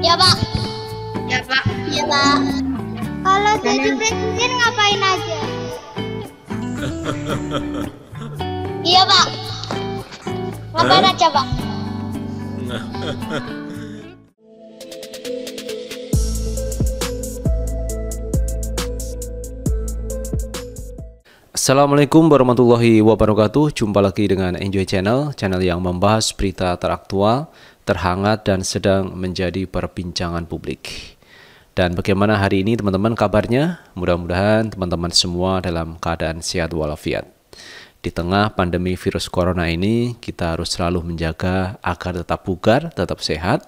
Ya pak. Ya pak. Ya pak. Kalau jadi presiden ngapain aja? iya pak. Ngapain aja pak? Assalamualaikum warahmatullahi wabarakatuh Jumpa lagi dengan Enjoy Channel Channel yang membahas berita teraktual terhangat dan sedang menjadi perbincangan publik. Dan bagaimana hari ini teman-teman kabarnya? Mudah-mudahan teman-teman semua dalam keadaan sehat walafiat. Di tengah pandemi virus corona ini, kita harus selalu menjaga agar tetap bugar, tetap sehat,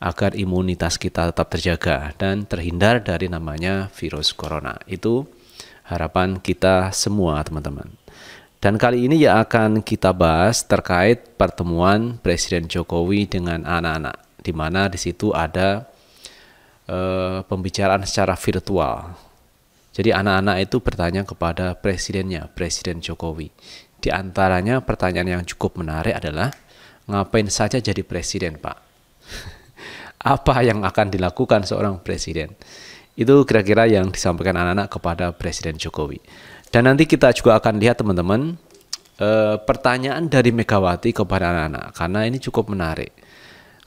agar imunitas kita tetap terjaga dan terhindar dari namanya virus corona. Itu harapan kita semua, teman-teman. Dan kali ini ya akan kita bahas terkait pertemuan Presiden Jokowi dengan anak-anak, di mana di situ ada e, pembicaraan secara virtual. Jadi anak-anak itu bertanya kepada presidennya, Presiden Jokowi. Di antaranya pertanyaan yang cukup menarik adalah, ngapain saja jadi presiden Pak? Apa yang akan dilakukan seorang presiden? Itu kira-kira yang disampaikan anak-anak kepada Presiden Jokowi. Dan nanti kita juga akan lihat teman-teman e, pertanyaan dari Megawati kepada anak-anak karena ini cukup menarik.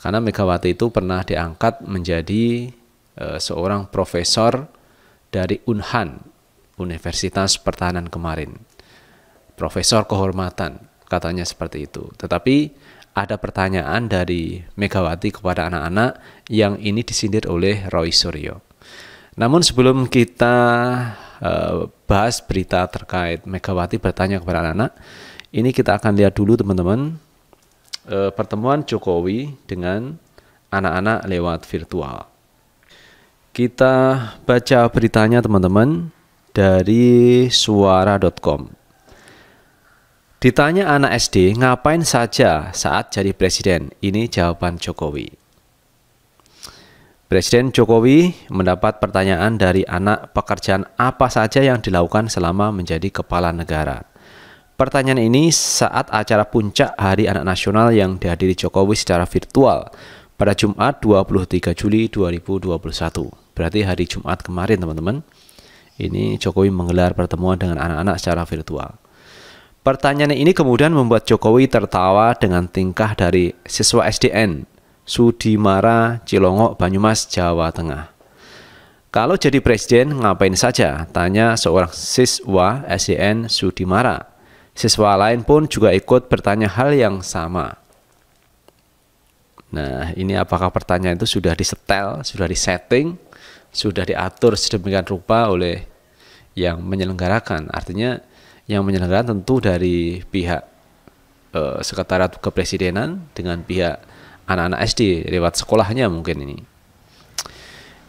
Karena Megawati itu pernah diangkat menjadi e, seorang profesor dari Unhan, Universitas Pertahanan kemarin. Profesor kehormatan, katanya seperti itu. Tetapi ada pertanyaan dari Megawati kepada anak-anak yang ini disindir oleh Roy Suryo. Namun sebelum kita Eh, bahas berita terkait Megawati bertanya kepada anak-anak. Ini kita akan lihat dulu teman-teman uh, pertemuan Jokowi dengan anak-anak lewat virtual. Kita baca beritanya teman-teman dari suara.com. Ditanya anak SD, ngapain saja saat jadi presiden? Ini jawaban Jokowi. Presiden Jokowi mendapat pertanyaan dari anak pekerjaan apa saja yang dilakukan selama menjadi kepala negara. Pertanyaan ini saat acara puncak Hari Anak Nasional yang dihadiri Jokowi secara virtual pada Jumat 23 Juli 2021. Berarti hari Jumat kemarin teman-teman. Ini Jokowi menggelar pertemuan dengan anak-anak secara virtual. Pertanyaan ini kemudian membuat Jokowi tertawa dengan tingkah dari siswa SDN Sudimara, Cilongok, Banyumas, Jawa Tengah. Kalau jadi presiden ngapain saja? Tanya seorang siswa SDN e Sudimara. Siswa lain pun juga ikut bertanya hal yang sama. Nah, ini apakah pertanyaan itu sudah disetel, sudah disetting, sudah diatur sedemikian rupa oleh yang menyelenggarakan? Artinya yang menyelenggarakan tentu dari pihak eh, sekretariat kepresidenan dengan pihak anak-anak SD lewat sekolahnya mungkin ini.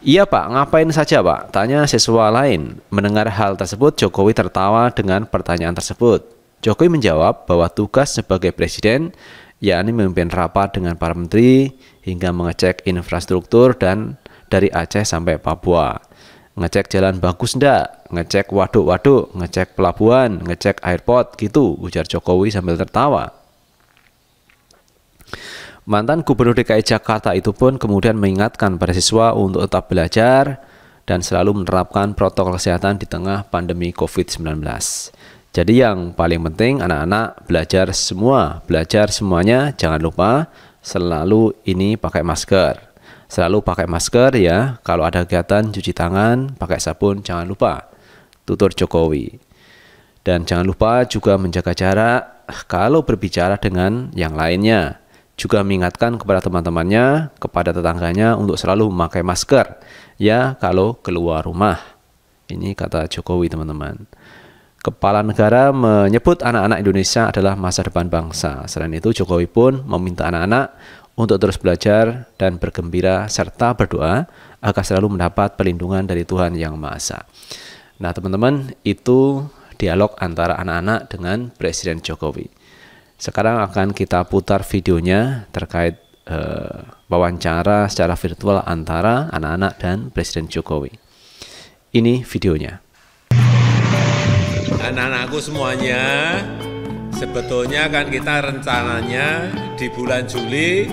Iya pak, ngapain saja pak? Tanya siswa lain. Mendengar hal tersebut, Jokowi tertawa dengan pertanyaan tersebut. Jokowi menjawab bahwa tugas sebagai presiden yakni memimpin rapat dengan para menteri hingga mengecek infrastruktur dan dari Aceh sampai Papua. Ngecek jalan bagus ndak, ngecek waduk-waduk, ngecek pelabuhan, ngecek airport gitu, ujar Jokowi sambil tertawa. Mantan Gubernur DKI Jakarta itu pun kemudian mengingatkan para siswa untuk tetap belajar dan selalu menerapkan protokol kesehatan di tengah pandemi COVID-19. Jadi yang paling penting anak-anak belajar semua, belajar semuanya, jangan lupa selalu ini pakai masker. Selalu pakai masker ya, kalau ada kegiatan cuci tangan, pakai sabun, jangan lupa. Tutur Jokowi. Dan jangan lupa juga menjaga jarak kalau berbicara dengan yang lainnya juga mengingatkan kepada teman-temannya, kepada tetangganya untuk selalu memakai masker ya kalau keluar rumah. Ini kata Jokowi teman-teman. Kepala negara menyebut anak-anak Indonesia adalah masa depan bangsa. Selain itu, Jokowi pun meminta anak-anak untuk terus belajar dan bergembira serta berdoa agar selalu mendapat perlindungan dari Tuhan Yang Maha Esa. Nah, teman-teman, itu dialog antara anak-anak dengan Presiden Jokowi. Sekarang akan kita putar videonya terkait eh, wawancara secara virtual antara anak-anak dan Presiden Jokowi. Ini videonya. Anak-anakku semuanya, sebetulnya kan kita rencananya di bulan Juli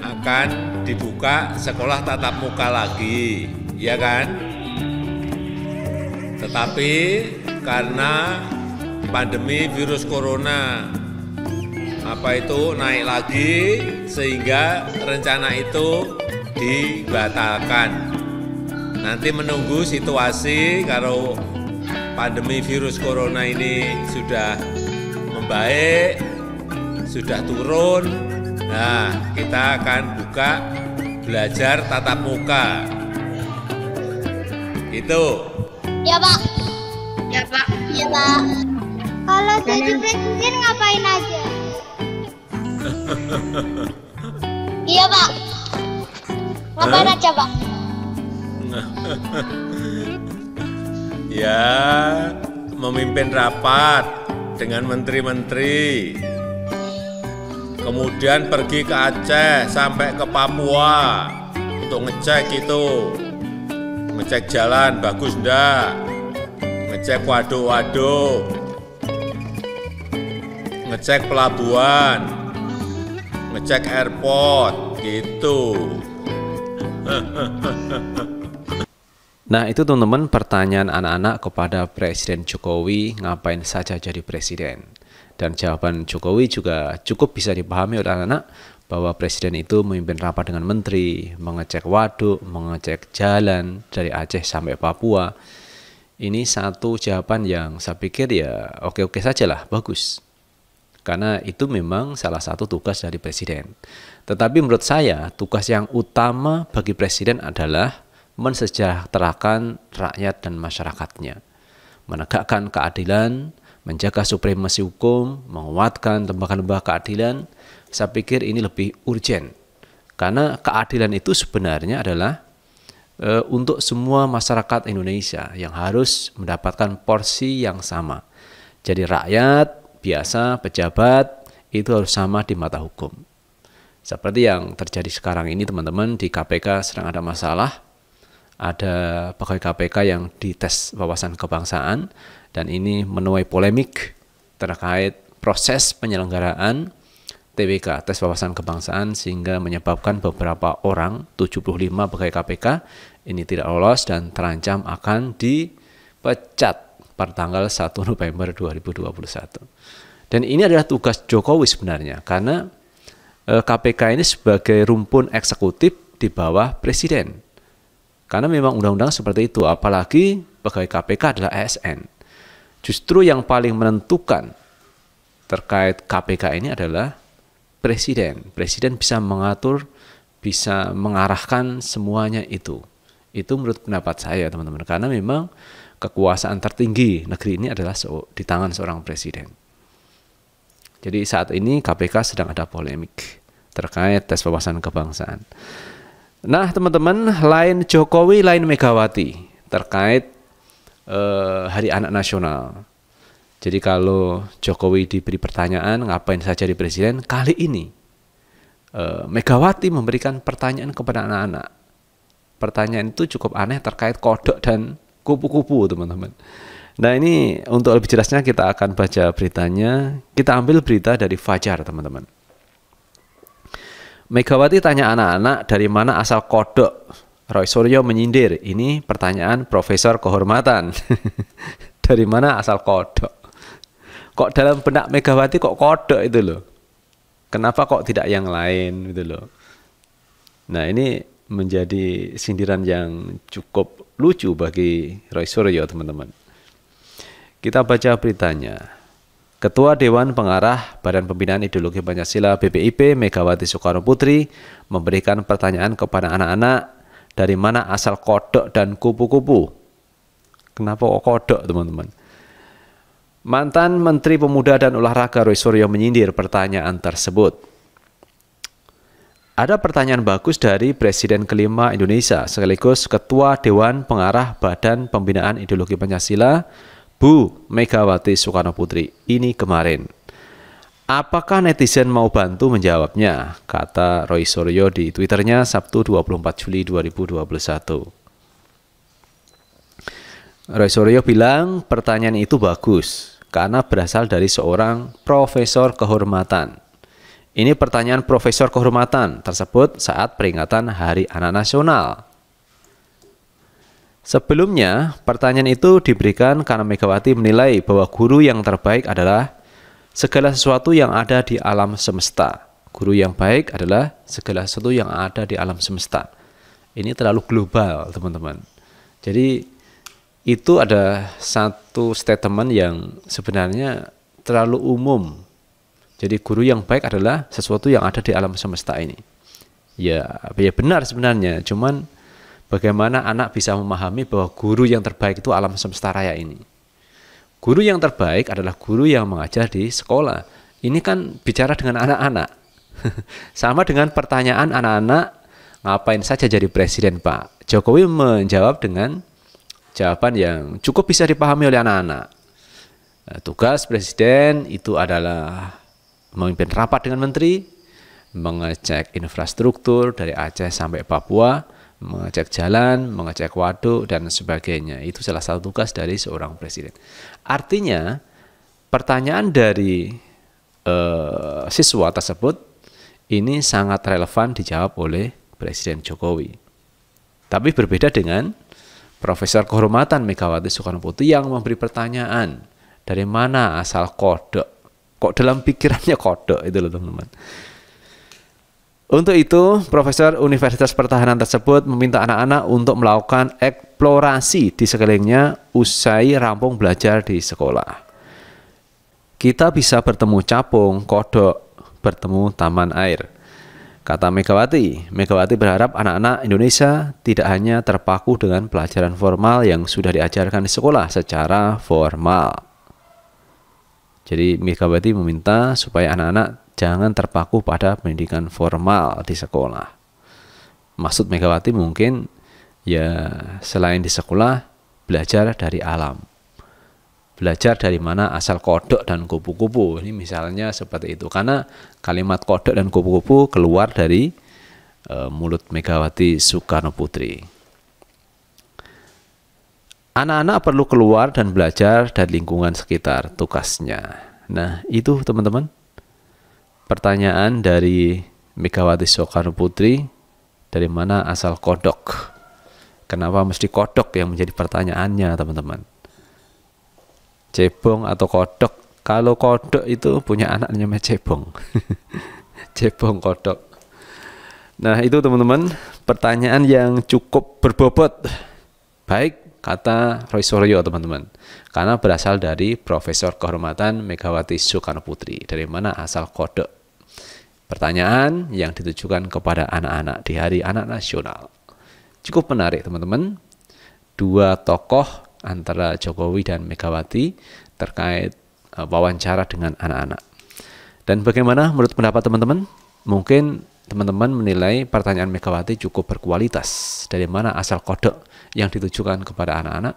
akan dibuka sekolah tatap muka lagi, ya kan? Tetapi karena pandemi virus corona apa itu naik lagi sehingga rencana itu dibatalkan. Nanti menunggu situasi kalau pandemi virus corona ini sudah membaik, sudah turun. Nah, kita akan buka belajar tatap muka. Itu. Ya, Pak. Ya, Pak. Ya, Pak. Kalau jadi presiden ngapain aja? iya pak ngapain aja pak ya memimpin rapat dengan menteri-menteri kemudian pergi ke Aceh sampai ke Papua untuk ngecek itu ngecek jalan bagus ndak ngecek waduk-waduk ngecek pelabuhan ngecek airport gitu. Nah itu teman-teman pertanyaan anak-anak kepada Presiden Jokowi ngapain saja jadi presiden. Dan jawaban Jokowi juga cukup bisa dipahami oleh anak-anak bahwa presiden itu memimpin rapat dengan menteri, mengecek waduk, mengecek jalan dari Aceh sampai Papua. Ini satu jawaban yang saya pikir ya oke-oke sajalah, bagus karena itu memang salah satu tugas dari presiden. Tetapi menurut saya tugas yang utama bagi presiden adalah mensejahterakan rakyat dan masyarakatnya, menegakkan keadilan, menjaga supremasi hukum, menguatkan tembakan lembaga keadilan. Saya pikir ini lebih urgent karena keadilan itu sebenarnya adalah eh, untuk semua masyarakat Indonesia yang harus mendapatkan porsi yang sama. Jadi rakyat biasa, pejabat itu harus sama di mata hukum. Seperti yang terjadi sekarang ini teman-teman di KPK sedang ada masalah. Ada pegawai KPK yang dites wawasan kebangsaan dan ini menuai polemik terkait proses penyelenggaraan TWK, tes wawasan kebangsaan sehingga menyebabkan beberapa orang 75 pegawai KPK ini tidak lolos dan terancam akan dipecat per tanggal 1 November 2021. Dan ini adalah tugas Jokowi sebenarnya karena KPK eh, ini sebagai rumpun eksekutif di bawah presiden. Karena memang undang-undang seperti itu, apalagi pegawai KPK adalah ASN. Justru yang paling menentukan terkait KPK ini adalah presiden. Presiden bisa mengatur, bisa mengarahkan semuanya itu. Itu menurut pendapat saya, teman-teman. Karena memang kekuasaan tertinggi negeri ini adalah di tangan seorang presiden. Jadi saat ini KPK sedang ada polemik terkait tes wawasan kebangsaan. Nah, teman-teman, lain Jokowi, lain Megawati terkait eh, Hari Anak Nasional. Jadi kalau Jokowi diberi pertanyaan ngapain saja di presiden, kali ini eh, Megawati memberikan pertanyaan kepada anak-anak. Pertanyaan itu cukup aneh terkait kodok dan kupu-kupu teman-teman. Nah ini untuk lebih jelasnya kita akan baca beritanya. Kita ambil berita dari Fajar teman-teman. Megawati tanya anak-anak dari mana asal kodok. Roy Suryo menyindir, ini pertanyaan Profesor Kehormatan. dari mana asal kodok? Kok dalam benak Megawati kok kodok itu loh? Kenapa kok tidak yang lain gitu loh? Nah ini menjadi sindiran yang cukup lucu bagi Roy Suryo teman-teman. Kita baca beritanya. Ketua Dewan Pengarah Badan Pembinaan Ideologi Pancasila BPIP Megawati Soekarno Putri memberikan pertanyaan kepada anak-anak dari mana asal kodok dan kupu-kupu. Kenapa kok kodok teman-teman? Mantan Menteri Pemuda dan Olahraga Roy Suryo menyindir pertanyaan tersebut. Ada pertanyaan bagus dari Presiden kelima Indonesia sekaligus Ketua Dewan Pengarah Badan Pembinaan Ideologi Pancasila, Bu Megawati Soekarno Putri, ini kemarin. Apakah netizen mau bantu menjawabnya? Kata Roy Suryo di Twitternya Sabtu 24 Juli 2021. Roy Suryo bilang pertanyaan itu bagus karena berasal dari seorang profesor kehormatan ini pertanyaan Profesor Kehormatan tersebut saat peringatan Hari Anak Nasional. Sebelumnya, pertanyaan itu diberikan karena Megawati menilai bahwa guru yang terbaik adalah segala sesuatu yang ada di alam semesta. Guru yang baik adalah segala sesuatu yang ada di alam semesta. Ini terlalu global, teman-teman. Jadi, itu ada satu statement yang sebenarnya terlalu umum jadi guru yang baik adalah sesuatu yang ada di alam semesta ini. Ya, ya benar sebenarnya, cuman bagaimana anak bisa memahami bahwa guru yang terbaik itu alam semesta raya ini. Guru yang terbaik adalah guru yang mengajar di sekolah. Ini kan bicara dengan anak-anak. Sama dengan pertanyaan anak-anak, ngapain saja jadi presiden, Pak? Jokowi menjawab dengan jawaban yang cukup bisa dipahami oleh anak-anak. Tugas presiden itu adalah memimpin rapat dengan menteri, mengecek infrastruktur dari Aceh sampai Papua, mengecek jalan, mengecek waduk dan sebagainya. Itu salah satu tugas dari seorang presiden. Artinya pertanyaan dari eh, siswa tersebut ini sangat relevan dijawab oleh Presiden Jokowi. Tapi berbeda dengan Profesor Kehormatan Megawati Soekarno Putri yang memberi pertanyaan dari mana asal kodok Kok dalam pikirannya kodok itu loh teman-teman. Untuk itu, Profesor Universitas Pertahanan tersebut meminta anak-anak untuk melakukan eksplorasi di sekelilingnya usai rampung belajar di sekolah. Kita bisa bertemu capung, kodok, bertemu taman air. Kata Megawati, Megawati berharap anak-anak Indonesia tidak hanya terpaku dengan pelajaran formal yang sudah diajarkan di sekolah secara formal. Jadi Megawati meminta supaya anak-anak jangan terpaku pada pendidikan formal di sekolah. Maksud Megawati mungkin ya selain di sekolah belajar dari alam. Belajar dari mana asal kodok dan kupu-kupu. Ini misalnya seperti itu. Karena kalimat kodok dan kupu-kupu keluar dari uh, mulut Megawati Soekarno Putri. Anak-anak perlu keluar dan belajar dari lingkungan sekitar tugasnya. Nah, itu teman-teman. Pertanyaan dari Megawati Soekarno Putri, dari mana asal kodok? Kenapa mesti kodok yang menjadi pertanyaannya, teman-teman? Cebong atau kodok? Kalau kodok itu punya anaknya namanya cebong. cebong kodok. Nah, itu teman-teman, pertanyaan yang cukup berbobot. Baik kata Roy Suryo teman-teman. Karena berasal dari Profesor Kehormatan Megawati Soekarno Putri, dari mana asal kode. Pertanyaan yang ditujukan kepada anak-anak di Hari Anak Nasional. Cukup menarik teman-teman. Dua tokoh antara Jokowi dan Megawati terkait eh, wawancara dengan anak-anak. Dan bagaimana menurut pendapat teman-teman? Mungkin Teman-teman menilai pertanyaan Megawati cukup berkualitas. Dari mana asal kode yang ditujukan kepada anak-anak?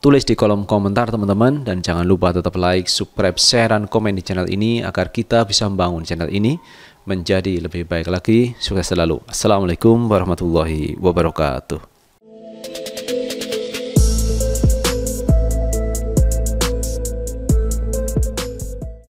Tulis di kolom komentar teman-teman dan jangan lupa tetap like, subscribe, share, dan komen di channel ini agar kita bisa membangun channel ini menjadi lebih baik lagi. Sukses selalu. Assalamualaikum warahmatullahi wabarakatuh.